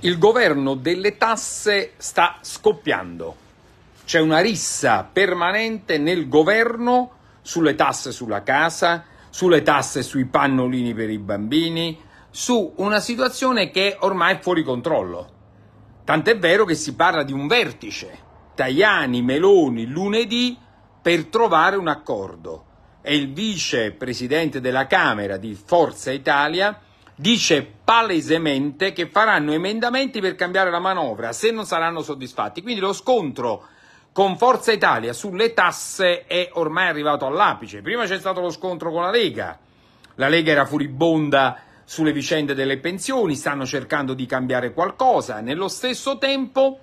il governo delle tasse sta scoppiando. C'è una rissa permanente nel governo sulle tasse sulla casa, sulle tasse sui pannolini per i bambini, su una situazione che è ormai è fuori controllo. Tant'è vero che si parla di un vertice, Tajani, Meloni, lunedì, per trovare un accordo. E il vicepresidente della Camera di Forza Italia dice palesemente che faranno emendamenti per cambiare la manovra se non saranno soddisfatti. Quindi lo scontro con Forza Italia sulle tasse è ormai arrivato all'apice. Prima c'è stato lo scontro con la Lega. La Lega era furibonda sulle vicende delle pensioni, stanno cercando di cambiare qualcosa. Nello stesso tempo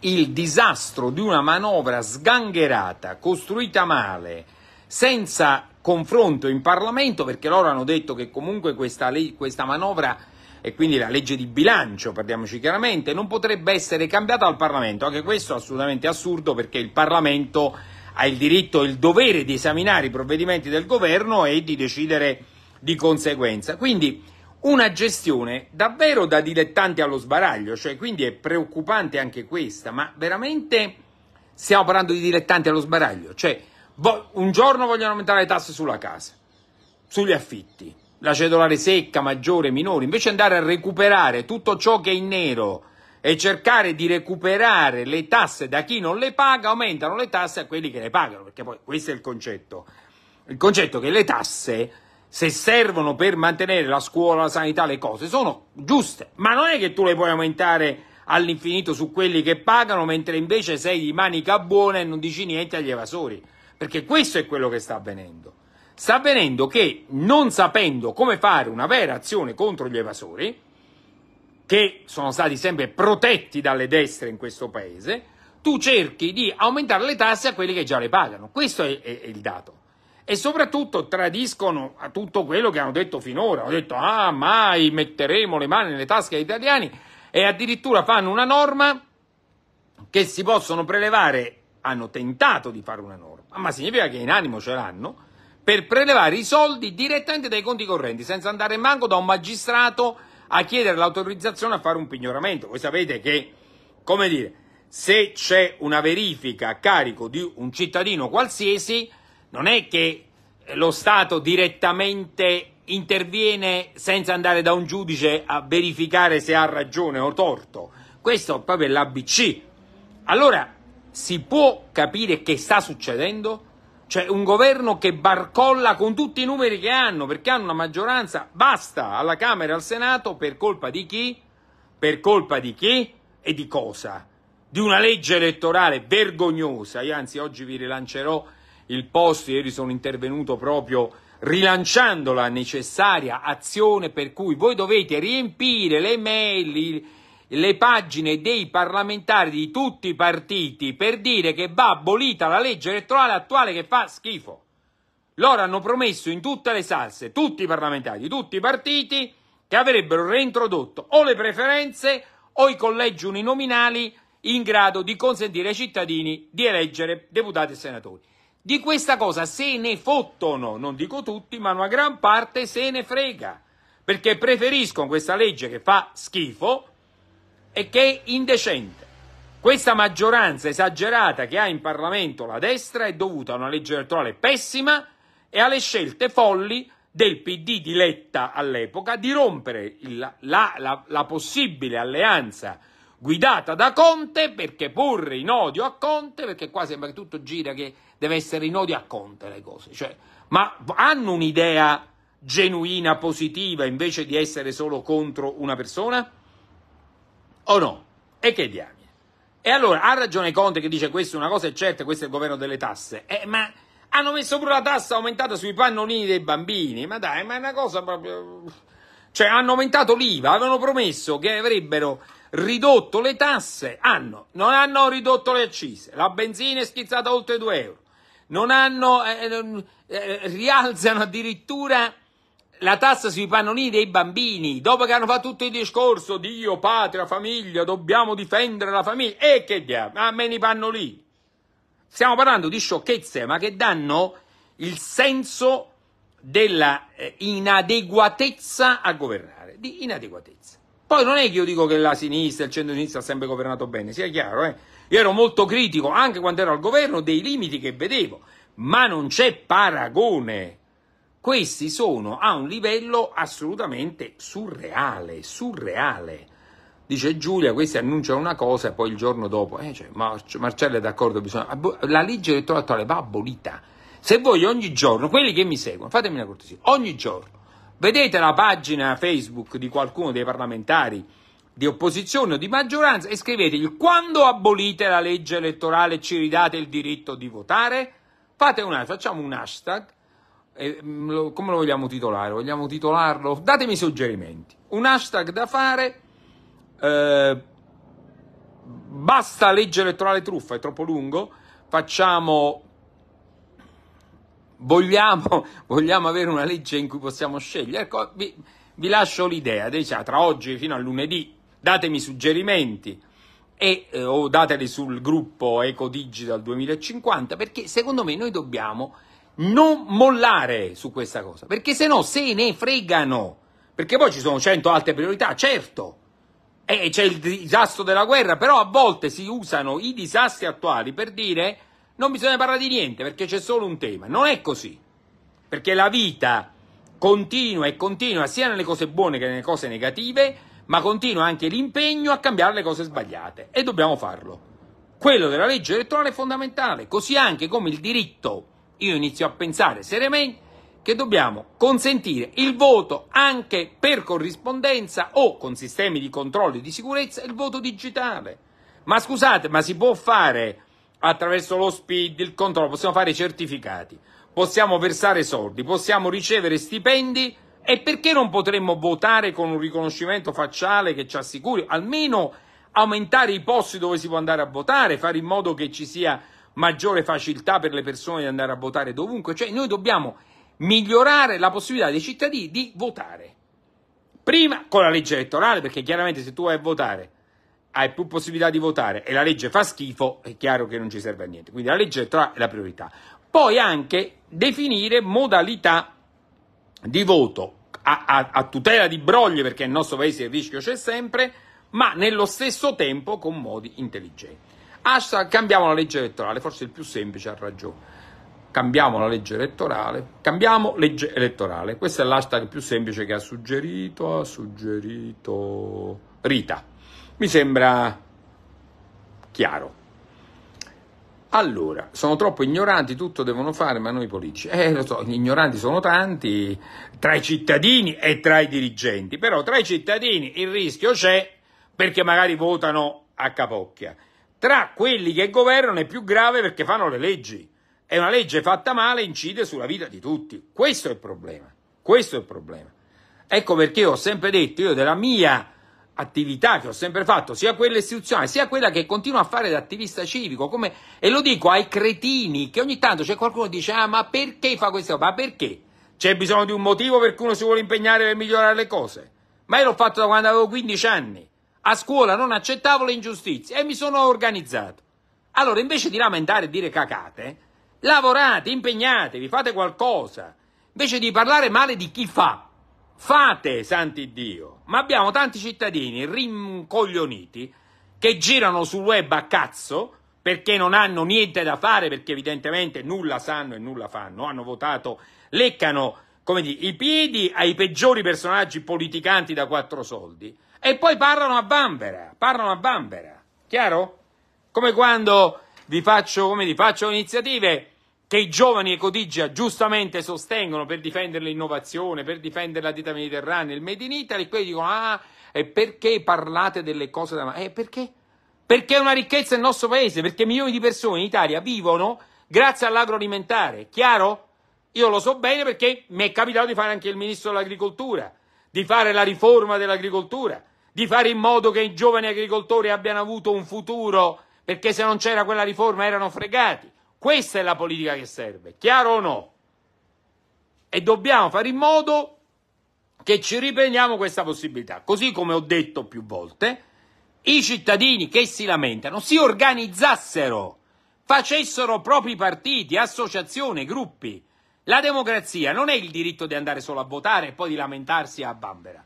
il disastro di una manovra sgangherata, costruita male, senza confronto in Parlamento perché loro hanno detto che comunque questa, questa manovra e quindi la legge di bilancio, parliamoci chiaramente, non potrebbe essere cambiata dal Parlamento. Anche questo è assolutamente assurdo perché il Parlamento ha il diritto e il dovere di esaminare i provvedimenti del governo e di decidere di conseguenza. Quindi una gestione davvero da dilettanti allo sbaraglio, cioè quindi è preoccupante anche questa, ma veramente stiamo parlando di dilettanti allo sbaraglio, cioè un giorno vogliono aumentare le tasse sulla casa, sugli affitti, la cedolare secca, maggiore, minore, invece andare a recuperare tutto ciò che è in nero e cercare di recuperare le tasse da chi non le paga, aumentano le tasse a quelli che le pagano, perché poi questo è il concetto. Il concetto è che le tasse, se servono per mantenere la scuola, la sanità, le cose, sono giuste, ma non è che tu le puoi aumentare all'infinito su quelli che pagano, mentre invece sei di manica buona e non dici niente agli evasori. Perché questo è quello che sta avvenendo. Sta avvenendo che, non sapendo come fare una vera azione contro gli evasori, che sono stati sempre protetti dalle destre in questo paese, tu cerchi di aumentare le tasse a quelli che già le pagano. Questo è, è, è il dato. E soprattutto tradiscono a tutto quello che hanno detto finora. Hanno detto, ah, mai metteremo le mani nelle tasche degli italiani. E addirittura fanno una norma che si possono prelevare, hanno tentato di fare una norma ma significa che in animo ce l'hanno, per prelevare i soldi direttamente dai conti correnti, senza andare manco da un magistrato a chiedere l'autorizzazione a fare un pignoramento. Voi sapete che, come dire, se c'è una verifica a carico di un cittadino qualsiasi, non è che lo Stato direttamente interviene senza andare da un giudice a verificare se ha ragione o torto. Questo è proprio l'ABC. Allora, si può capire che sta succedendo? C'è un governo che barcolla con tutti i numeri che hanno perché hanno una maggioranza basta alla Camera e al Senato per colpa di chi? Per colpa di chi e di cosa? Di una legge elettorale vergognosa. Io anzi oggi vi rilancerò il post, ieri sono intervenuto proprio rilanciando la necessaria azione per cui voi dovete riempire le mail, le pagine dei parlamentari di tutti i partiti per dire che va abolita la legge elettorale attuale che fa schifo. Loro hanno promesso in tutte le salse, tutti i parlamentari di tutti i partiti, che avrebbero reintrodotto o le preferenze o i collegi uninominali in grado di consentire ai cittadini di eleggere deputati e senatori. Di questa cosa se ne fottono, non dico tutti, ma una gran parte se ne frega, perché preferiscono questa legge che fa schifo e che è indecente. Questa maggioranza esagerata che ha in Parlamento la destra è dovuta a una legge elettorale pessima e alle scelte folli del PD di Letta all'epoca di rompere il, la, la, la possibile alleanza guidata da Conte perché porre in odio a Conte, perché qua sembra che tutto gira che deve essere in odio a Conte le cose, cioè, ma hanno un'idea genuina, positiva, invece di essere solo contro una persona? o no? E che diamine? E allora ha ragione Conte che dice questa è una cosa è certa, questo è il governo delle tasse, eh, ma hanno messo pure la tassa aumentata sui pannolini dei bambini, ma dai, ma è una cosa proprio... Cioè hanno aumentato l'IVA, avevano promesso che avrebbero ridotto le tasse, hanno, non hanno ridotto le accise, la benzina è schizzata oltre 2 euro, non hanno, eh, eh, eh rialzano addirittura la tassa sui pannolini dei bambini, dopo che hanno fatto tutto il discorso, Dio, patria, famiglia, dobbiamo difendere la famiglia, e che diavolo, a ah, me i pannolini. Stiamo parlando di sciocchezze, ma che danno il senso della eh, inadeguatezza a governare, di inadeguatezza. Poi non è che io dico che la sinistra, il centro-sinistra ha sempre governato bene, sia chiaro, eh? Io ero molto critico, anche quando ero al governo, dei limiti che vedevo, ma non c'è paragone questi sono a un livello assolutamente surreale, surreale. Dice Giulia, questi annunciano una cosa e poi il giorno dopo, eh, cioè, Mar- cioè, Marcello è d'accordo, bisogna, ah, boh, la legge elettorale attuale va abolita. Se voi ogni giorno, quelli che mi seguono, fatemi una cortesia, ogni giorno vedete la pagina Facebook di qualcuno dei parlamentari di opposizione o di maggioranza e scrivete il quando abolite la legge elettorale ci ridate il diritto di votare, fate un, facciamo un hashtag eh, come lo vogliamo titolare? Vogliamo titolarlo? Datemi suggerimenti. Un hashtag da fare. Eh, basta legge elettorale truffa, è troppo lungo. Facciamo. Vogliamo, vogliamo avere una legge in cui possiamo scegliere? Ecco, vi, vi lascio l'idea. Diciamo, tra oggi fino a lunedì datemi suggerimenti e, eh, o dateli sul gruppo Ecodigital 2050 perché secondo me noi dobbiamo non mollare su questa cosa, perché se no se ne fregano, perché poi ci sono cento altre priorità, certo, e c'è il disastro della guerra, però a volte si usano i disastri attuali per dire non bisogna parlare di niente perché c'è solo un tema, non è così, perché la vita continua e continua sia nelle cose buone che nelle cose negative, ma continua anche l'impegno a cambiare le cose sbagliate e dobbiamo farlo. Quello della legge elettorale è fondamentale, così anche come il diritto io inizio a pensare seriamente che dobbiamo consentire il voto anche per corrispondenza o con sistemi di controllo e di sicurezza il voto digitale. Ma scusate, ma si può fare attraverso lo speed il controllo, possiamo fare certificati, possiamo versare soldi, possiamo ricevere stipendi e perché non potremmo votare con un riconoscimento facciale che ci assicuri almeno aumentare i posti dove si può andare a votare, fare in modo che ci sia maggiore facilità per le persone di andare a votare dovunque, cioè noi dobbiamo migliorare la possibilità dei cittadini di votare. Prima con la legge elettorale, perché chiaramente se tu vai a votare hai più possibilità di votare e la legge fa schifo, è chiaro che non ci serve a niente. Quindi la legge elettorale è la priorità. Poi anche definire modalità di voto a, a, a tutela di brogli, perché nel nostro paese il rischio c'è sempre, ma nello stesso tempo con modi intelligenti. Hashtag ah, cambiamo la legge elettorale, forse il più semplice ha ragione. Cambiamo la legge elettorale, cambiamo legge elettorale. Questo è l'hashtag più semplice che ha suggerito, ha suggerito Rita. Mi sembra chiaro. Allora, sono troppo ignoranti, tutto devono fare, ma noi politici. Eh, lo so, gli ignoranti sono tanti tra i cittadini e tra i dirigenti, però tra i cittadini il rischio c'è perché magari votano a capocchia tra quelli che governano è più grave perché fanno le leggi e una legge fatta male incide sulla vita di tutti. Questo è il problema. Questo è il problema. Ecco perché ho sempre detto io della mia attività che ho sempre fatto, sia quella istituzionale, sia quella che continuo a fare da attivista civico, come, e lo dico ai cretini, che ogni tanto c'è qualcuno che dice, ah, ma perché fa questo? Ma perché? C'è bisogno di un motivo per cui uno si vuole impegnare per migliorare le cose. Ma io l'ho fatto da quando avevo 15 anni. A scuola non accettavo le ingiustizie e mi sono organizzato. Allora, invece di lamentare e dire cacate, lavorate, impegnatevi, fate qualcosa. Invece di parlare male di chi fa, fate, santi Dio. Ma abbiamo tanti cittadini rincoglioniti che girano sul web a cazzo perché non hanno niente da fare, perché evidentemente nulla sanno e nulla fanno. Hanno votato, leccano, come dire, i piedi ai peggiori personaggi politicanti da quattro soldi e poi parlano a bambera, parlano a bambera, chiaro? Come quando vi faccio, come vi faccio iniziative che i giovani Ecotigia giustamente sostengono per difendere l'innovazione, per difendere la dieta mediterranea, il Made in Italy, e poi dicono, ah, e perché parlate delle cose da... Eh, perché? Perché è una ricchezza del nostro paese, perché milioni di persone in Italia vivono grazie all'agroalimentare, chiaro? Io lo so bene perché mi è capitato di fare anche il ministro dell'agricoltura di fare la riforma dell'agricoltura, di fare in modo che i giovani agricoltori abbiano avuto un futuro, perché se non c'era quella riforma erano fregati. Questa è la politica che serve, chiaro o no? E dobbiamo fare in modo che ci riprendiamo questa possibilità. Così come ho detto più volte, i cittadini che si lamentano si organizzassero, facessero propri partiti, associazioni, gruppi, la democrazia non è il diritto di andare solo a votare e poi di lamentarsi a bambera.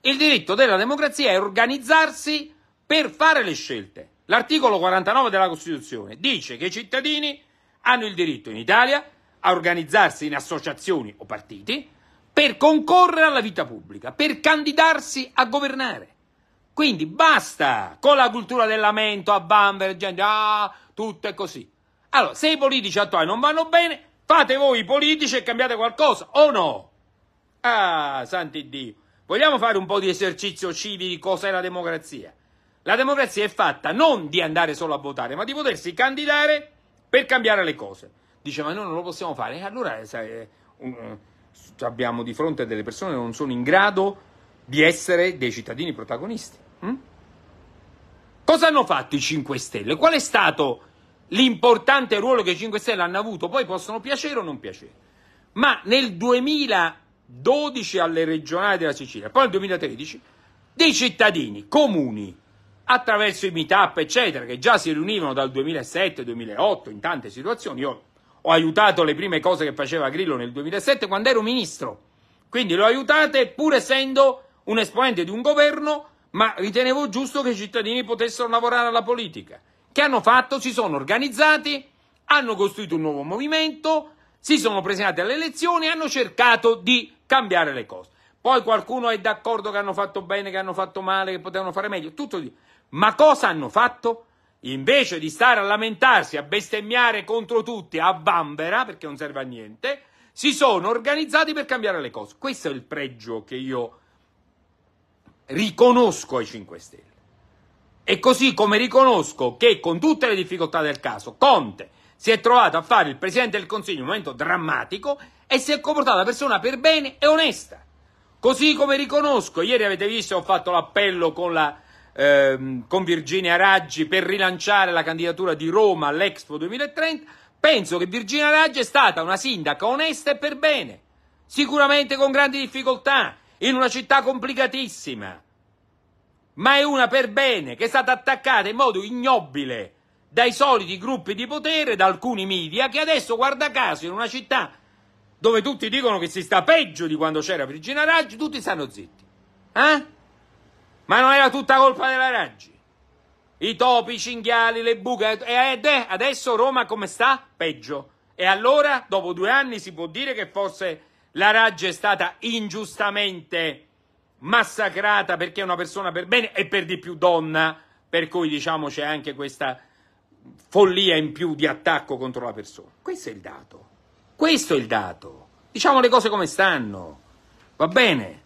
Il diritto della democrazia è organizzarsi per fare le scelte. L'articolo 49 della Costituzione dice che i cittadini hanno il diritto in Italia a organizzarsi in associazioni o partiti per concorrere alla vita pubblica, per candidarsi a governare. Quindi basta con la cultura del lamento a bambera, gente, ah, tutto è così. Allora, se i politici attuali non vanno bene, Fate voi politici e cambiate qualcosa, o no? Ah, santi Dio, vogliamo fare un po' di esercizio civico di cosa è la democrazia? La democrazia è fatta non di andare solo a votare, ma di potersi candidare per cambiare le cose. Dice, ma noi non lo possiamo fare. E allora sai, eh, eh, abbiamo di fronte delle persone che non sono in grado di essere dei cittadini protagonisti. Hm? Cosa hanno fatto i 5 Stelle? Qual è stato l'importante ruolo che i 5 Stelle hanno avuto, poi possono piacere o non piacere. Ma nel 2012 alle regionali della Sicilia, poi nel 2013, dei cittadini comuni, attraverso i meetup, eccetera, che già si riunivano dal 2007-2008 in tante situazioni, io ho aiutato le prime cose che faceva Grillo nel 2007 quando ero ministro, quindi lo aiutate pur essendo un esponente di un governo, ma ritenevo giusto che i cittadini potessero lavorare alla politica. Che hanno fatto? Si sono organizzati, hanno costruito un nuovo movimento, si sono presentati alle elezioni e hanno cercato di cambiare le cose. Poi qualcuno è d'accordo che hanno fatto bene, che hanno fatto male, che potevano fare meglio, tutto di... Ma cosa hanno fatto? Invece di stare a lamentarsi, a bestemmiare contro tutti, a bambera, perché non serve a niente, si sono organizzati per cambiare le cose. Questo è il pregio che io riconosco ai 5 Stelle. E così come riconosco che con tutte le difficoltà del caso, Conte si è trovato a fare il Presidente del Consiglio in un momento drammatico e si è comportato da persona per bene e onesta. Così come riconosco, ieri avete visto, ho fatto l'appello con, la, ehm, con Virginia Raggi per rilanciare la candidatura di Roma all'Expo 2030, penso che Virginia Raggi è stata una sindaca onesta e per bene, sicuramente con grandi difficoltà, in una città complicatissima ma è una per bene che è stata attaccata in modo ignobile dai soliti gruppi di potere, da alcuni media, che adesso, guarda caso, in una città dove tutti dicono che si sta peggio di quando c'era Virginia Raggi, tutti stanno zitti. Eh? Ma non era tutta colpa della Raggi. I topi, i cinghiali, le buche. Ed è adesso Roma come sta? Peggio. E allora, dopo due anni, si può dire che forse la Raggi è stata ingiustamente massacrata perché è una persona per bene e per di più donna, per cui diciamo c'è anche questa follia in più di attacco contro la persona. Questo è il dato. Questo è il dato. Diciamo le cose come stanno. Va bene?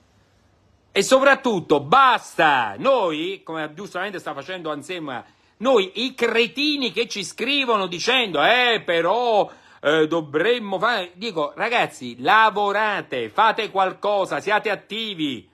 E soprattutto basta! Noi, come giustamente sta facendo Anselma, noi i cretini che ci scrivono dicendo "Eh, però eh, dovremmo fare", dico, ragazzi, lavorate, fate qualcosa, siate attivi.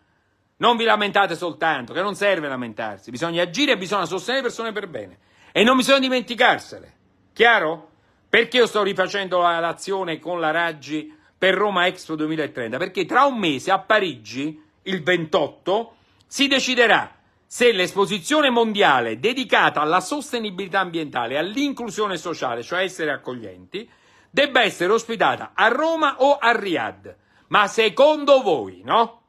Non vi lamentate soltanto, che non serve lamentarsi, bisogna agire e bisogna sostenere persone per bene. E non bisogna dimenticarsele. Chiaro? Perché io sto rifacendo l'azione con la Raggi per Roma Expo 2030? Perché tra un mese a Parigi, il 28, si deciderà se l'esposizione mondiale dedicata alla sostenibilità ambientale e all'inclusione sociale, cioè essere accoglienti, debba essere ospitata a Roma o a Riyadh. Ma secondo voi, no?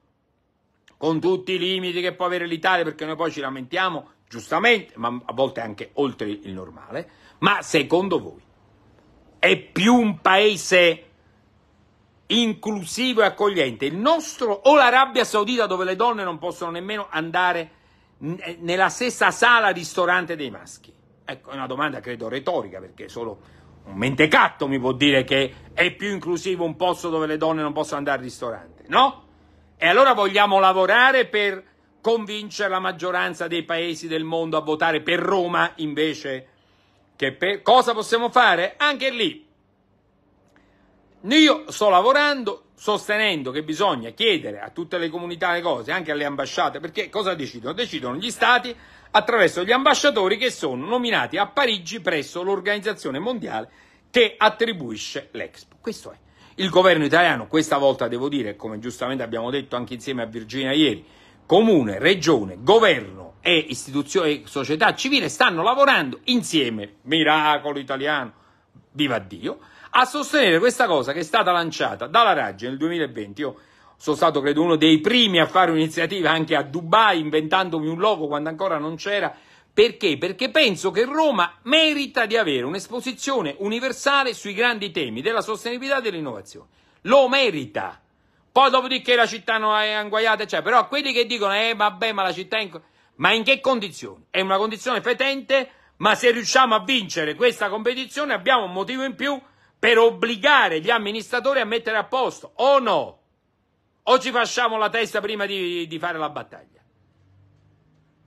con tutti i limiti che può avere l'Italia, perché noi poi ci lamentiamo giustamente, ma a volte anche oltre il normale, ma secondo voi è più un paese inclusivo e accogliente il nostro o l'Arabia Saudita dove le donne non possono nemmeno andare eh, nella stessa sala ristorante dei maschi? Ecco, è una domanda credo retorica perché solo un mentecatto mi può dire che è più inclusivo un posto dove le donne non possono andare al ristorante, no? E allora vogliamo lavorare per convincere la maggioranza dei paesi del mondo a votare per Roma invece che per... Cosa possiamo fare? Anche lì. Io sto lavorando sostenendo che bisogna chiedere a tutte le comunità le cose, anche alle ambasciate, perché cosa decidono? Decidono gli stati attraverso gli ambasciatori che sono nominati a Parigi presso l'Organizzazione Mondiale che attribuisce l'Expo. Questo è. Il governo italiano, questa volta devo dire, come giustamente abbiamo detto anche insieme a Virginia ieri, comune, regione, governo e istituzione società civile stanno lavorando insieme, miracolo italiano, viva Dio, a sostenere questa cosa che è stata lanciata dalla Raggi nel 2020. Io sono stato, credo, uno dei primi a fare un'iniziativa anche a Dubai, inventandomi un logo quando ancora non c'era, perché? Perché penso che Roma merita di avere un'esposizione universale sui grandi temi della sostenibilità e dell'innovazione. Lo merita. Poi dopodiché la città non è anguaiata, cioè, però quelli che dicono, eh vabbè, ma la città è in... Ma in che condizioni? È una condizione fetente, ma se riusciamo a vincere questa competizione abbiamo un motivo in più per obbligare gli amministratori a mettere a posto, o no? O ci facciamo la testa prima di, di fare la battaglia?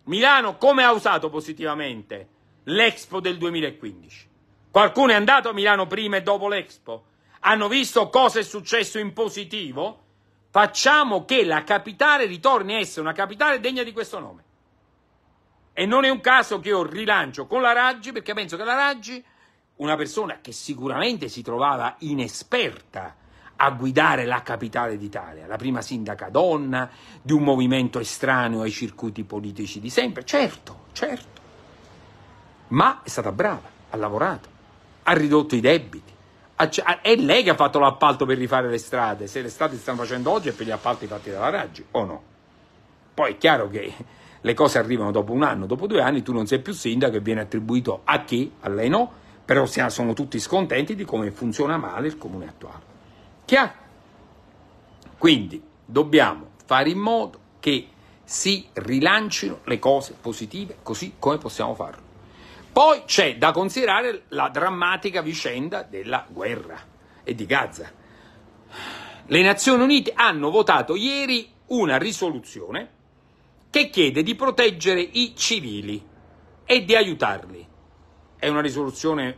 Milano come ha usato positivamente l'Expo del 2015? Qualcuno è andato a Milano prima e dopo l'Expo? Hanno visto cosa è successo in positivo? Facciamo che la capitale ritorni a essere una capitale degna di questo nome. E non è un caso che io rilancio con la Raggi, perché penso che la Raggi, una persona che sicuramente si trovava inesperta a guidare la capitale d'Italia, la prima sindaca donna di un movimento estraneo ai circuiti politici di sempre, certo, certo, ma è stata brava, ha lavorato, ha ridotto i debiti, è lei che ha fatto l'appalto per rifare le strade, se le strade stanno facendo oggi è per gli appalti fatti dalla Raggi o no? Poi è chiaro che le cose arrivano dopo un anno, dopo due anni, tu non sei più sindaco e viene attribuito a chi, a lei no, però sono tutti scontenti di come funziona male il comune attuale. Chiaro? Quindi dobbiamo fare in modo che si rilancino le cose positive così come possiamo farlo. Poi c'è da considerare la drammatica vicenda della guerra e di Gaza. Le Nazioni Unite hanno votato ieri una risoluzione che chiede di proteggere i civili e di aiutarli. È una risoluzione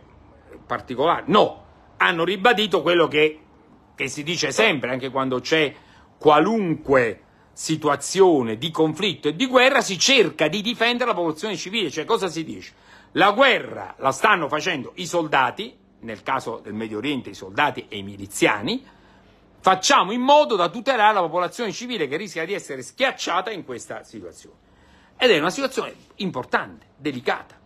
particolare? No, hanno ribadito quello che che si dice sempre, anche quando c'è qualunque situazione di conflitto e di guerra, si cerca di difendere la popolazione civile. Cioè, cosa si dice? La guerra la stanno facendo i soldati, nel caso del Medio Oriente i soldati e i miliziani, facciamo in modo da tutelare la popolazione civile che rischia di essere schiacciata in questa situazione. Ed è una situazione importante, delicata,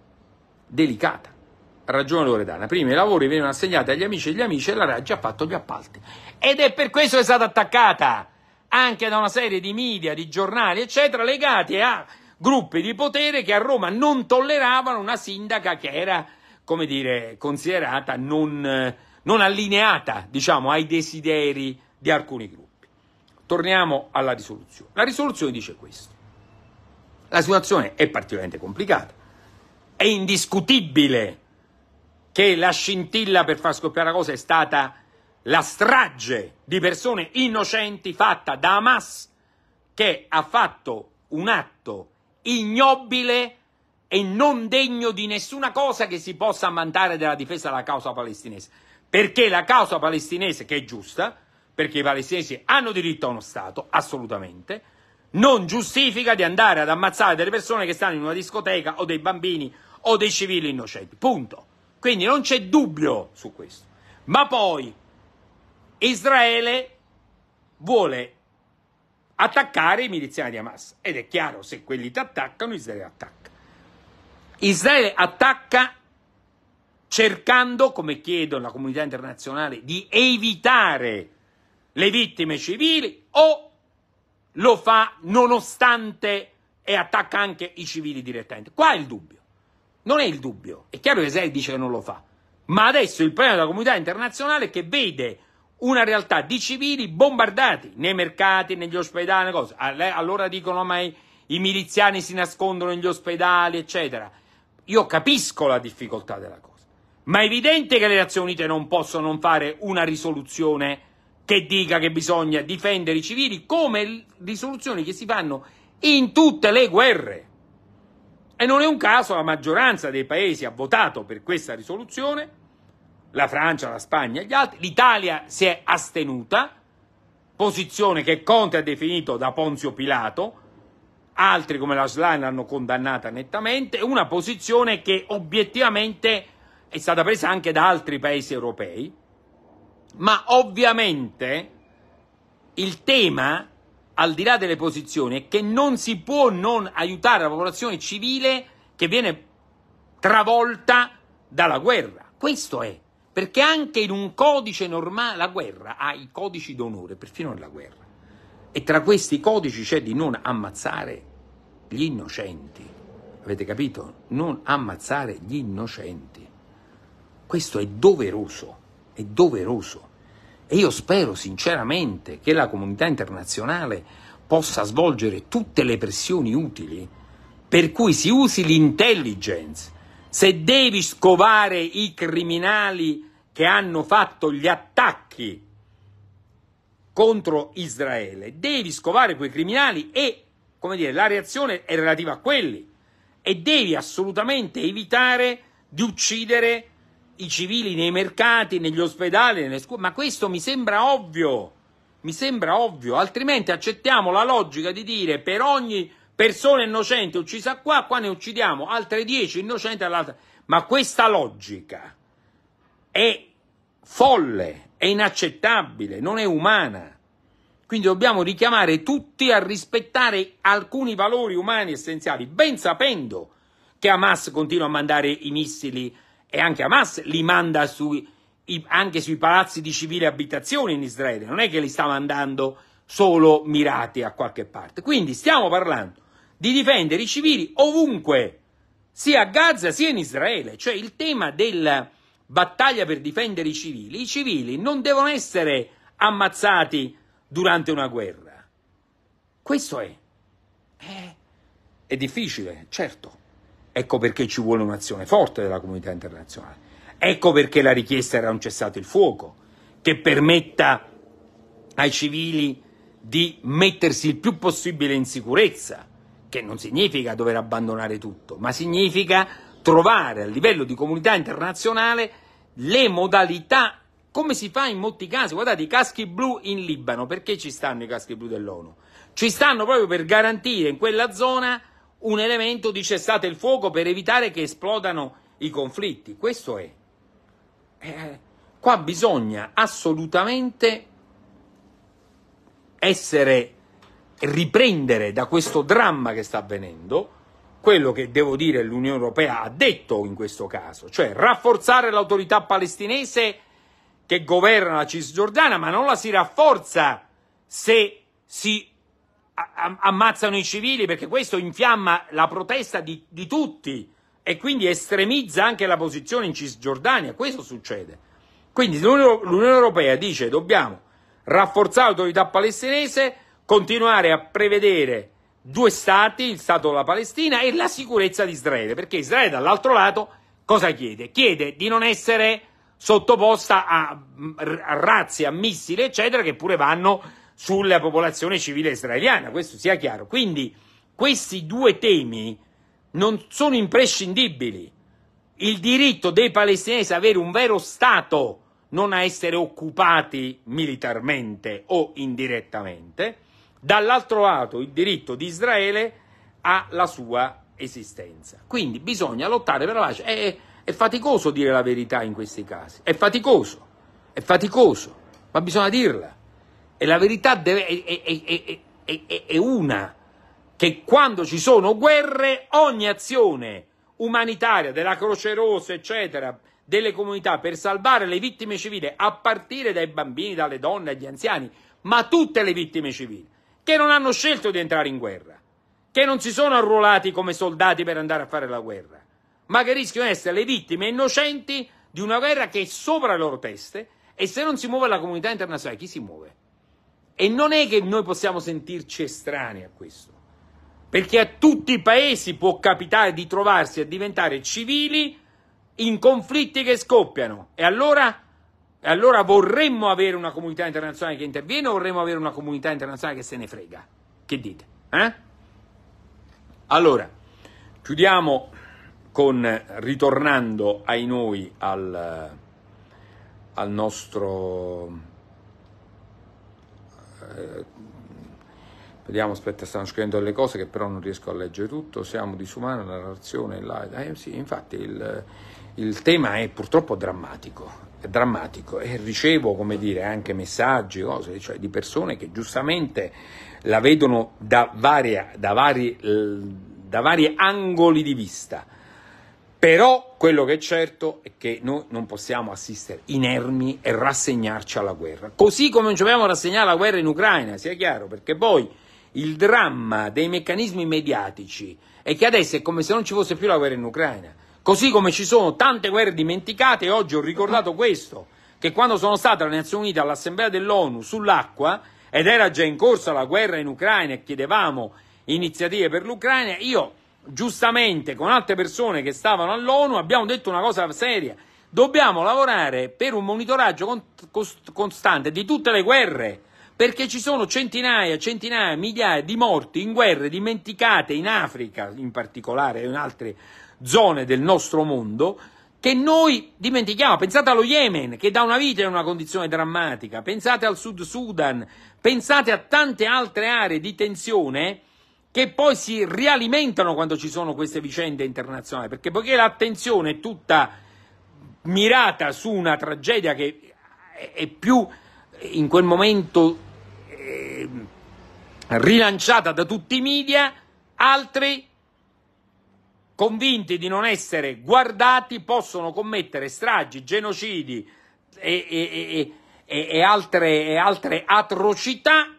delicata. Ragione Loredana, prima i lavori venivano assegnati agli amici e gli amici e la Raggi ha fatto gli appalti. Ed è per questo che è stata attaccata anche da una serie di media, di giornali, eccetera, legati a gruppi di potere che a Roma non tolleravano una sindaca che era, come dire, considerata non, non allineata, diciamo, ai desideri di alcuni gruppi. Torniamo alla risoluzione. La risoluzione dice questo. La situazione è particolarmente complicata. È indiscutibile che la scintilla per far scoppiare la cosa è stata la strage di persone innocenti fatta da Hamas che ha fatto un atto ignobile e non degno di nessuna cosa che si possa ammantare della difesa della causa palestinese. Perché la causa palestinese, che è giusta, perché i palestinesi hanno diritto a uno Stato, assolutamente, non giustifica di andare ad ammazzare delle persone che stanno in una discoteca o dei bambini o dei civili innocenti. Punto. Quindi non c'è dubbio su questo. Ma poi Israele vuole attaccare i miliziani di Hamas ed è chiaro se quelli ti attaccano Israele attacca. Israele attacca cercando, come chiedono la comunità internazionale, di evitare le vittime civili o lo fa nonostante e attacca anche i civili direttamente. Qua è il dubbio. Non è il dubbio. È chiaro che Israele dice che non lo fa. Ma adesso il problema della comunità internazionale è che vede una realtà di civili bombardati nei mercati, negli ospedali, cose. allora dicono ma i, i miliziani si nascondono negli ospedali, eccetera. Io capisco la difficoltà della cosa, ma è evidente che le Nazioni Unite non possono non fare una risoluzione che dica che bisogna difendere i civili, come risoluzioni che si fanno in tutte le guerre. E non è un caso la maggioranza dei paesi ha votato per questa risoluzione la Francia, la Spagna e gli altri, l'Italia si è astenuta, posizione che Conte ha definito da Ponzio Pilato, altri come la Schlein l'hanno condannata nettamente, una posizione che obiettivamente è stata presa anche da altri paesi europei, ma ovviamente il tema, al di là delle posizioni, è che non si può non aiutare la popolazione civile che viene travolta dalla guerra. Questo è. Perché anche in un codice normale, la guerra ha i codici d'onore, perfino nella guerra. E tra questi codici c'è di non ammazzare gli innocenti. Avete capito? Non ammazzare gli innocenti. Questo è doveroso, è doveroso. E io spero sinceramente che la comunità internazionale possa svolgere tutte le pressioni utili per cui si usi l'intelligence. Se devi scovare i criminali che hanno fatto gli attacchi contro Israele, devi scovare quei criminali e, come dire, la reazione è relativa a quelli e devi assolutamente evitare di uccidere i civili nei mercati, negli ospedali, nelle scuole, ma questo mi sembra ovvio, mi sembra ovvio, altrimenti accettiamo la logica di dire per ogni persona innocente uccisa qua, qua ne uccidiamo altre 10 innocenti all'altra, ma questa logica è folle, è inaccettabile, non è umana. Quindi dobbiamo richiamare tutti a rispettare alcuni valori umani essenziali, ben sapendo che Hamas continua a mandare i missili e anche Hamas li manda sui, anche sui palazzi di civile abitazione in Israele, non è che li sta mandando solo mirati a qualche parte. Quindi stiamo parlando di difendere i civili ovunque, sia a Gaza sia in Israele, cioè il tema del battaglia per difendere i civili, i civili non devono essere ammazzati durante una guerra. Questo è. È, eh, è difficile, certo. Ecco perché ci vuole un'azione forte della comunità internazionale. Ecco perché la richiesta era un cessato il fuoco, che permetta ai civili di mettersi il più possibile in sicurezza, che non significa dover abbandonare tutto, ma significa trovare a livello di comunità internazionale le modalità, come si fa in molti casi, guardate i caschi blu in Libano, perché ci stanno i caschi blu dell'ONU? Ci stanno proprio per garantire in quella zona un elemento di cessate il fuoco per evitare che esplodano i conflitti. Questo è. Eh, qua bisogna assolutamente essere riprendere da questo dramma che sta avvenendo quello che devo dire l'Unione Europea ha detto in questo caso, cioè rafforzare l'autorità palestinese che governa la Cisgiordana, ma non la si rafforza se si ammazzano i civili, perché questo infiamma la protesta di, di tutti e quindi estremizza anche la posizione in Cisgiordania, questo succede. Quindi l'Unione Europea dice dobbiamo rafforzare l'autorità palestinese, continuare a prevedere due stati, il Stato della Palestina e la sicurezza di Israele, perché Israele dall'altro lato cosa chiede? Chiede di non essere sottoposta a, mm, a razzi, a missili, eccetera, che pure vanno sulla popolazione civile israeliana, questo sia chiaro. Quindi questi due temi non sono imprescindibili. Il diritto dei palestinesi ad avere un vero Stato, non a essere occupati militarmente o indirettamente, dall'altro lato il diritto di Israele alla sua esistenza. Quindi bisogna lottare per la pace. È, è faticoso dire la verità in questi casi, è faticoso, è faticoso, ma bisogna dirla. E la verità deve, è, è, è una, che quando ci sono guerre ogni azione umanitaria della Croce Rossa, eccetera, delle comunità per salvare le vittime civili, a partire dai bambini, dalle donne, dagli anziani, ma tutte le vittime civili, che non hanno scelto di entrare in guerra, che non si sono arruolati come soldati per andare a fare la guerra, ma che rischiano di essere le vittime innocenti di una guerra che è sopra le loro teste e se non si muove la comunità internazionale, chi si muove? E non è che noi possiamo sentirci estranei a questo, perché a tutti i paesi può capitare di trovarsi a diventare civili in conflitti che scoppiano e allora allora vorremmo avere una comunità internazionale che interviene o vorremmo avere una comunità internazionale che se ne frega? Che dite? Eh? Allora, chiudiamo con, ritornando ai noi al, al nostro... Eh, vediamo, aspetta, stanno scrivendo delle cose che però non riesco a leggere tutto, siamo disumani, la narrazione, la, eh, sì, infatti il, il tema è purtroppo drammatico, drammatico e ricevo come dire, anche messaggi cose, cioè, di persone che giustamente la vedono da, varia, da, vari, da vari angoli di vista. Però quello che è certo è che noi non possiamo assistere inermi e rassegnarci alla guerra. Così come non ci dobbiamo rassegnare alla guerra in Ucraina, sia chiaro, perché poi il dramma dei meccanismi mediatici è che adesso è come se non ci fosse più la guerra in Ucraina. Così come ci sono tante guerre dimenticate, e oggi ho ricordato questo, che quando sono stato alle Nazioni Unite all'Assemblea dell'ONU sull'acqua, ed era già in corso la guerra in Ucraina e chiedevamo iniziative per l'Ucraina, io giustamente con altre persone che stavano all'ONU abbiamo detto una cosa seria, dobbiamo lavorare per un monitoraggio costante di tutte le guerre, perché ci sono centinaia, centinaia, migliaia di morti in guerre dimenticate in Africa in particolare e in altre zone del nostro mondo che noi dimentichiamo. Pensate allo Yemen, che da una vita è in una condizione drammatica, pensate al Sud Sudan, pensate a tante altre aree di tensione che poi si rialimentano quando ci sono queste vicende internazionali, perché poiché l'attenzione è tutta mirata su una tragedia che è più in quel momento eh, rilanciata da tutti i media, altri convinti di non essere guardati, possono commettere stragi, genocidi e, e, e, e altre, altre atrocità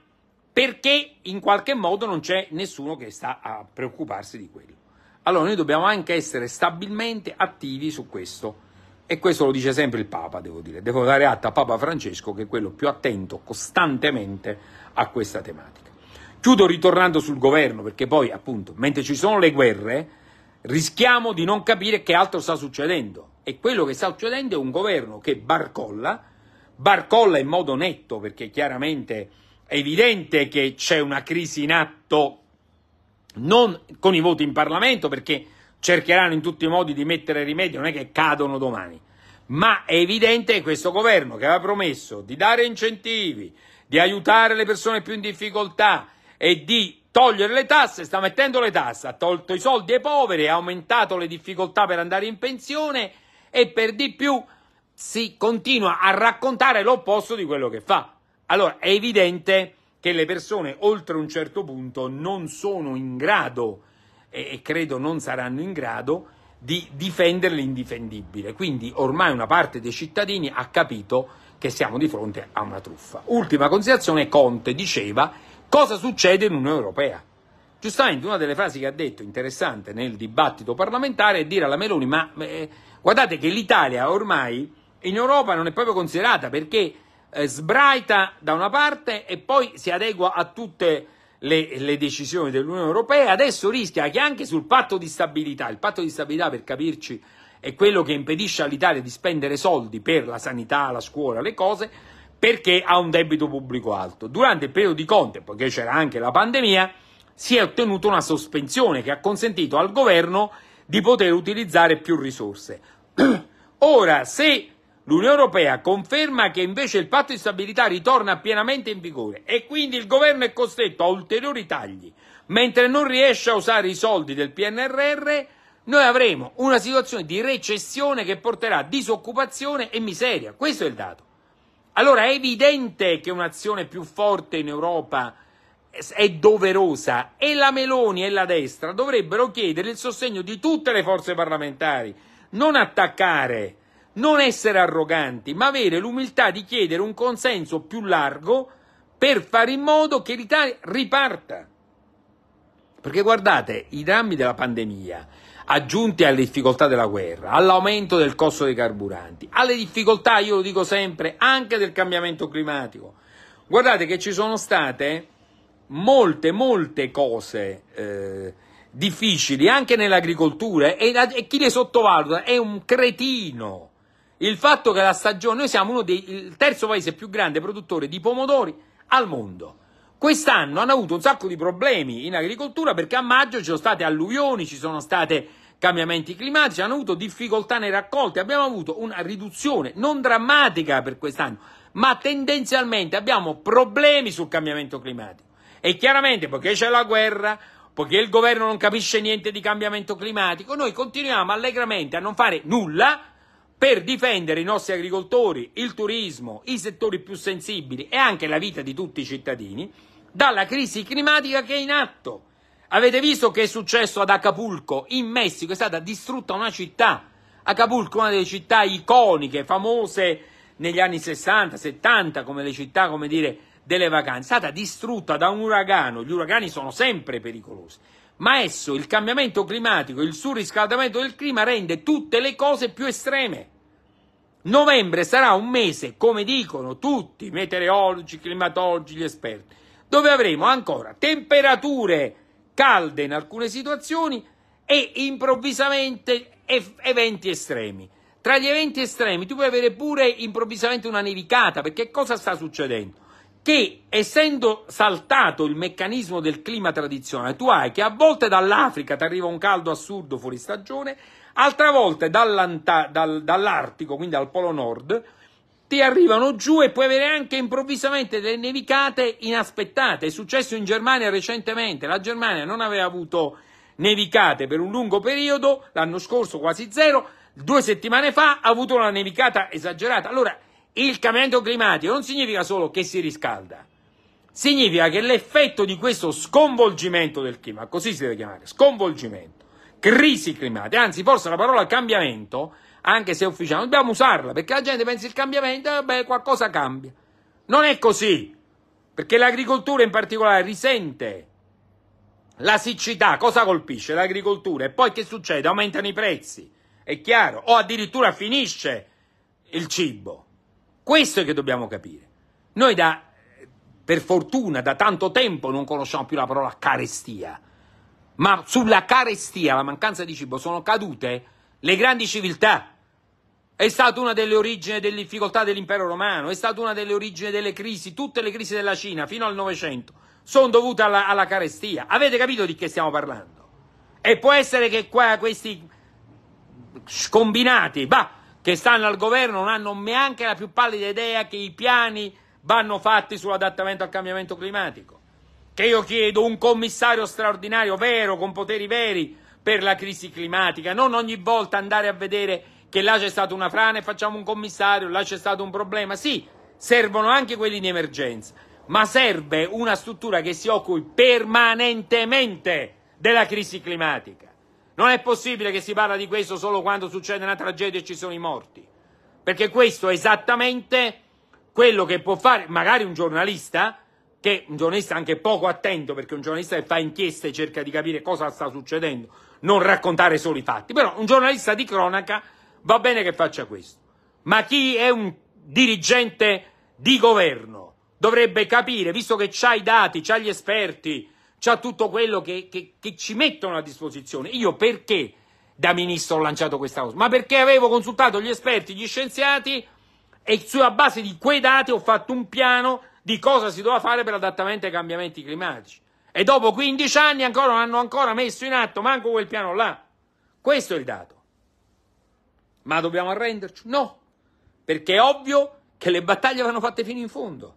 perché in qualche modo non c'è nessuno che sta a preoccuparsi di quello. Allora noi dobbiamo anche essere stabilmente attivi su questo. E questo lo dice sempre il Papa, devo dire. Devo dare atto a Papa Francesco che è quello più attento costantemente a questa tematica. Chiudo ritornando sul governo, perché poi, appunto, mentre ci sono le guerre, rischiamo di non capire che altro sta succedendo. E quello che sta succedendo è un governo che barcolla, barcolla in modo netto perché chiaramente è evidente che c'è una crisi in atto non con i voti in Parlamento perché cercheranno in tutti i modi di mettere rimedio, non è che cadono domani, ma è evidente che questo governo che aveva promesso di dare incentivi, di aiutare le persone più in difficoltà e di togliere le tasse, sta mettendo le tasse, ha tolto i soldi ai poveri, ha aumentato le difficoltà per andare in pensione e per di più si continua a raccontare l'opposto di quello che fa. Allora è evidente che le persone oltre un certo punto non sono in grado e, credo non saranno in grado di difendere l'indifendibile. Quindi ormai una parte dei cittadini ha capito che siamo di fronte a una truffa. Ultima considerazione, Conte diceva Cosa succede in Unione Europea? Giustamente una delle frasi che ha detto interessante nel dibattito parlamentare è dire alla Meloni ma eh, guardate che l'Italia ormai in Europa non è proprio considerata perché eh, sbraita da una parte e poi si adegua a tutte le, le, decisioni dell'Unione Europea, adesso rischia che anche sul patto di stabilità, il patto di stabilità per capirci è quello che impedisce all'Italia di spendere soldi per la sanità, la scuola, le cose, perché ha un debito pubblico alto. Durante il periodo di Conte, poiché c'era anche la pandemia, si è ottenuta una sospensione che ha consentito al governo di poter utilizzare più risorse. Ora, se l'Unione Europea conferma che invece il patto di stabilità ritorna pienamente in vigore e quindi il governo è costretto a ulteriori tagli, mentre non riesce a usare i soldi del PNRR, noi avremo una situazione di recessione che porterà disoccupazione e miseria. Questo è il dato. Allora è evidente che un'azione più forte in Europa è doverosa e la Meloni e la destra dovrebbero chiedere il sostegno di tutte le forze parlamentari, non attaccare, non essere arroganti, ma avere l'umiltà di chiedere un consenso più largo per fare in modo che l'Italia riparta. Perché guardate, i drammi della pandemia aggiunti alle difficoltà della guerra, all'aumento del costo dei carburanti, alle difficoltà, io lo dico sempre, anche del cambiamento climatico. Guardate che ci sono state molte, molte cose eh, difficili anche nell'agricoltura e, e, chi le sottovaluta è un cretino. Il fatto che la stagione, noi siamo uno dei, il terzo paese più grande produttore di pomodori al mondo. Quest'anno hanno avuto un sacco di problemi in agricoltura perché a maggio ci sono state alluvioni, ci sono state cambiamenti climatici, hanno avuto difficoltà nei raccolti, abbiamo avuto una riduzione non drammatica per quest'anno, ma tendenzialmente abbiamo problemi sul cambiamento climatico. E chiaramente, poiché c'è la guerra, poiché il governo non capisce niente di cambiamento climatico, noi continuiamo allegramente a non fare nulla per difendere i nostri agricoltori, il turismo, i settori più sensibili e anche la vita di tutti i cittadini dalla crisi climatica che è in atto. Avete visto che è successo ad Acapulco, in Messico, è stata distrutta una città. Acapulco, una delle città iconiche, famose negli anni 60, 70, come le città, come dire, delle vacanze, è stata distrutta da un uragano. Gli uragani sono sempre pericolosi. Ma esso, il cambiamento climatico, il surriscaldamento del clima rende tutte le cose più estreme. Novembre sarà un mese, come dicono tutti, i meteorologi, climatologi, gli esperti, dove avremo ancora temperature calde in alcune situazioni e improvvisamente eventi estremi. Tra gli eventi estremi tu puoi avere pure improvvisamente una nevicata, perché cosa sta succedendo? Che essendo saltato il meccanismo del clima tradizionale, tu hai che a volte dall'Africa ti arriva un caldo assurdo fuori stagione, altre volte dal, dall'Artico, quindi al Polo Nord, ti arrivano giù e puoi avere anche improvvisamente delle nevicate inaspettate. È successo in Germania recentemente, la Germania non aveva avuto nevicate per un lungo periodo, l'anno scorso quasi zero, due settimane fa ha avuto una nevicata esagerata. Allora, il cambiamento climatico non significa solo che si riscalda, significa che l'effetto di questo sconvolgimento del clima, così si deve chiamare, sconvolgimento, crisi climatica, anzi forse la parola cambiamento, anche se ufficiale, dobbiamo usarla, perché la gente pensa il cambiamento, e eh, vabbè, qualcosa cambia. Non è così, perché l'agricoltura in particolare risente la siccità. Cosa colpisce l'agricoltura? E poi che succede? Aumentano i prezzi, è chiaro, o addirittura finisce il cibo. Questo è che dobbiamo capire. Noi da, per fortuna da tanto tempo non conosciamo più la parola carestia, ma sulla carestia, la mancanza di cibo, sono cadute le grandi civiltà. È stata una delle origini delle difficoltà dell'impero romano, è stata una delle origini delle crisi, tutte le crisi della Cina fino al Novecento sono dovute alla, alla, carestia. Avete capito di che stiamo parlando? E può essere che qua questi scombinati bah, che stanno al governo non hanno neanche la più pallida idea che i piani vanno fatti sull'adattamento al cambiamento climatico. Che io chiedo un commissario straordinario, vero, con poteri veri, per la crisi climatica, non ogni volta andare a vedere che là c'è stata una frana e facciamo un commissario, là c'è stato un problema. Sì, servono anche quelli di emergenza, ma serve una struttura che si occupi permanentemente della crisi climatica. Non è possibile che si parla di questo solo quando succede una tragedia e ci sono i morti, perché questo è esattamente quello che può fare magari un giornalista, che un giornalista anche poco attento, perché un giornalista che fa inchieste e cerca di capire cosa sta succedendo, non raccontare solo i fatti, però un giornalista di cronaca va bene che faccia questo, ma chi è un dirigente di governo dovrebbe capire, visto che c'ha i dati, c'ha gli esperti, c'ha tutto quello che, che, che ci mettono a disposizione, io perché da ministro ho lanciato questa cosa, ma perché avevo consultato gli esperti, gli scienziati e sulla base di quei dati ho fatto un piano di cosa si doveva fare per l'adattamento ai cambiamenti climatici. E dopo 15 anni ancora non hanno ancora messo in atto manco quel piano là. Questo è il dato. Ma dobbiamo arrenderci? No, perché è ovvio che le battaglie vanno fatte fino in fondo.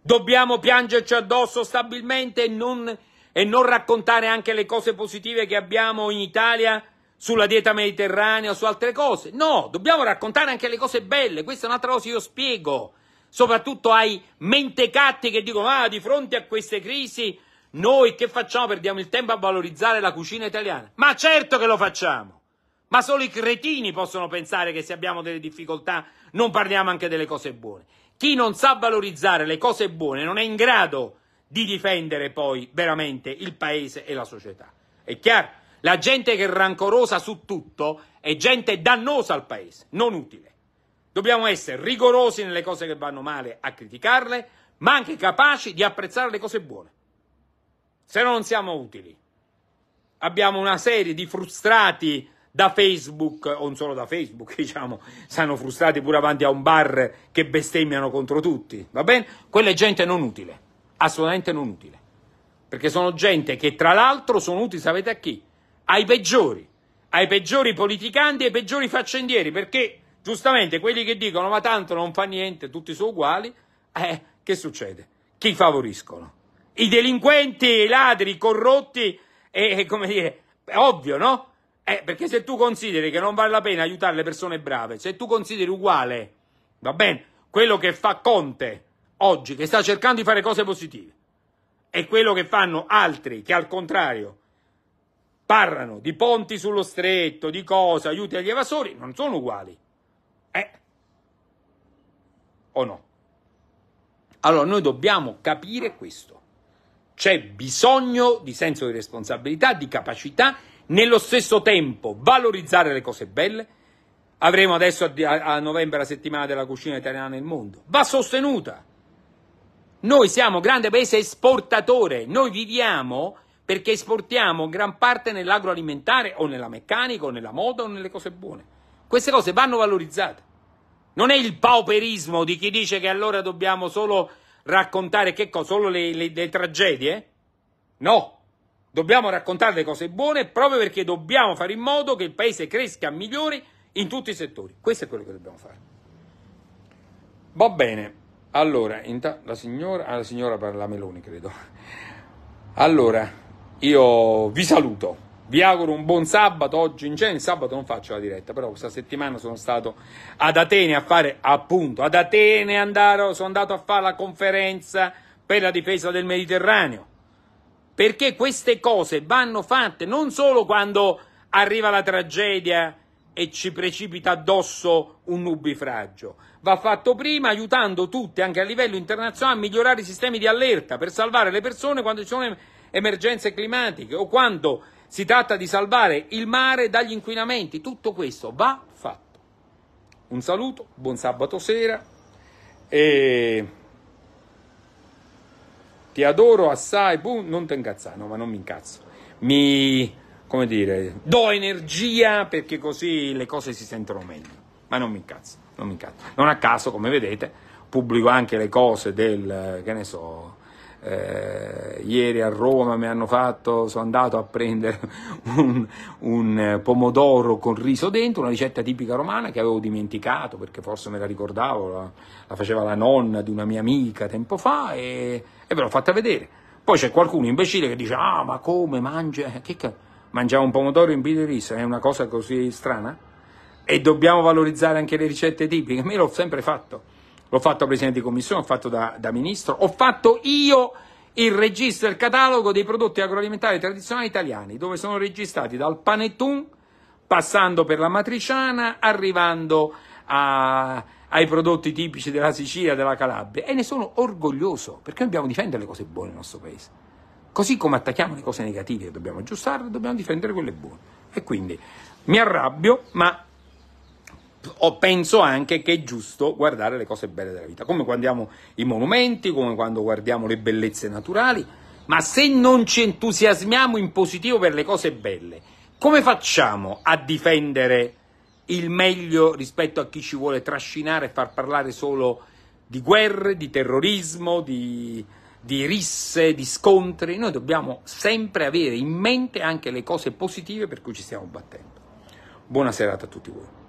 Dobbiamo piangerci addosso stabilmente e non, e non raccontare anche le cose positive che abbiamo in Italia sulla dieta mediterranea o su altre cose. No, dobbiamo raccontare anche le cose belle. Questa è un'altra cosa che io spiego soprattutto ai mentecatti che dicono ah di fronte a queste crisi noi che facciamo? Perdiamo il tempo a valorizzare la cucina italiana. Ma certo che lo facciamo! Ma solo i cretini possono pensare che se abbiamo delle difficoltà non parliamo anche delle cose buone. Chi non sa valorizzare le cose buone non è in grado di difendere poi veramente il paese e la società. È chiaro? La gente che è rancorosa su tutto è gente dannosa al paese, non utile. Dobbiamo essere rigorosi nelle cose che vanno male a criticarle, ma anche capaci di apprezzare le cose buone. Se no non siamo utili. Abbiamo una serie di frustrati da Facebook, o non solo da Facebook, diciamo, sono frustrati pure avanti a un bar che bestemmiano contro tutti, va bene? Quella è gente non utile, assolutamente non utile. Perché sono gente che tra l'altro sono utili, sapete a chi? Ai peggiori, ai peggiori politicanti e ai peggiori faccendieri, perché Giustamente quelli che dicono ma tanto non fa niente, tutti sono uguali, eh, che succede? Chi favoriscono? I delinquenti, i ladri, i corrotti, e eh, come dire, è ovvio, no? Eh, perché se tu consideri che non vale la pena aiutare le persone brave, se tu consideri uguale, va bene, quello che fa Conte oggi, che sta cercando di fare cose positive, e quello che fanno altri che al contrario parlano di ponti sullo stretto, di cosa, aiuti agli evasori, non sono uguali o no? Allora noi dobbiamo capire questo. C'è bisogno di senso di responsabilità, di capacità, nello stesso tempo valorizzare le cose belle. Avremo adesso a novembre la settimana della cucina italiana nel mondo. Va sostenuta. Noi siamo grande paese esportatore, noi viviamo perché esportiamo gran parte nell'agroalimentare o nella meccanica o nella moda o nelle cose buone. Queste cose vanno valorizzate. Non è il pauperismo di chi dice che allora dobbiamo solo raccontare che cosa? Solo le, le, le tragedie? No, dobbiamo raccontare le cose buone proprio perché dobbiamo fare in modo che il paese cresca, migliori in tutti i settori. Questo è quello che dobbiamo fare. Va bene. Allora, la signora, ah, la signora per Meloni, credo. Allora, io vi saluto. Vi auguro un buon sabato. Oggi in genere sabato non faccio la diretta, però questa settimana sono stato ad Atene a fare appunto ad Atene andare, sono andato a fare la conferenza per la difesa del Mediterraneo. Perché queste cose vanno fatte non solo quando arriva la tragedia e ci precipita addosso un nubifragio. Va fatto prima aiutando tutti, anche a livello internazionale, a migliorare i sistemi di allerta per salvare le persone quando ci sono emergenze climatiche o quando si tratta di salvare il mare dagli inquinamenti, tutto questo va fatto. Un saluto, buon sabato sera e ti adoro assai, boom, non ti incazzare, no, ma non mi incazzo. Mi, come dire, do energia perché così le cose si sentono meglio, ma non mi incazzo, non mi incazzo. Non a caso, come vedete, pubblico anche le cose del, che ne so, eh, ieri a Roma mi hanno fatto, sono andato a prendere un, un, eh, pomodoro con riso dentro, una ricetta tipica romana che avevo dimenticato perché forse me la ricordavo, la, la faceva la nonna di una mia amica tempo fa e, e ve l'ho fatta vedere. Poi c'è qualcuno imbecille che dice, ah ma come mangia, eh, che cazzo? mangiare un pomodoro in pile di riso è una cosa così strana? E dobbiamo valorizzare anche le ricette tipiche, me l'ho sempre fatto l'ho fatto Presidente di Commissione, l'ho fatto da, da Ministro, ho fatto io il registro e il catalogo dei prodotti agroalimentari tradizionali italiani, dove sono registrati dal panettun, passando per la matriciana, arrivando a, ai prodotti tipici della Sicilia, della Calabria, e ne sono orgoglioso, perché dobbiamo difendere le cose buone nel nostro Paese. Così come attacchiamo le cose negative dobbiamo aggiustarle, dobbiamo difendere quelle buone. E quindi mi arrabbio, ma o penso anche che è giusto guardare le cose belle della vita, come guardiamo i monumenti, come quando guardiamo le bellezze naturali, ma se non ci entusiasmiamo in positivo per le cose belle, come facciamo a difendere il meglio rispetto a chi ci vuole trascinare e far parlare solo di guerre, di terrorismo, di, di risse, di scontri? Noi dobbiamo sempre avere in mente anche le cose positive per cui ci stiamo battendo. Buona serata a tutti voi.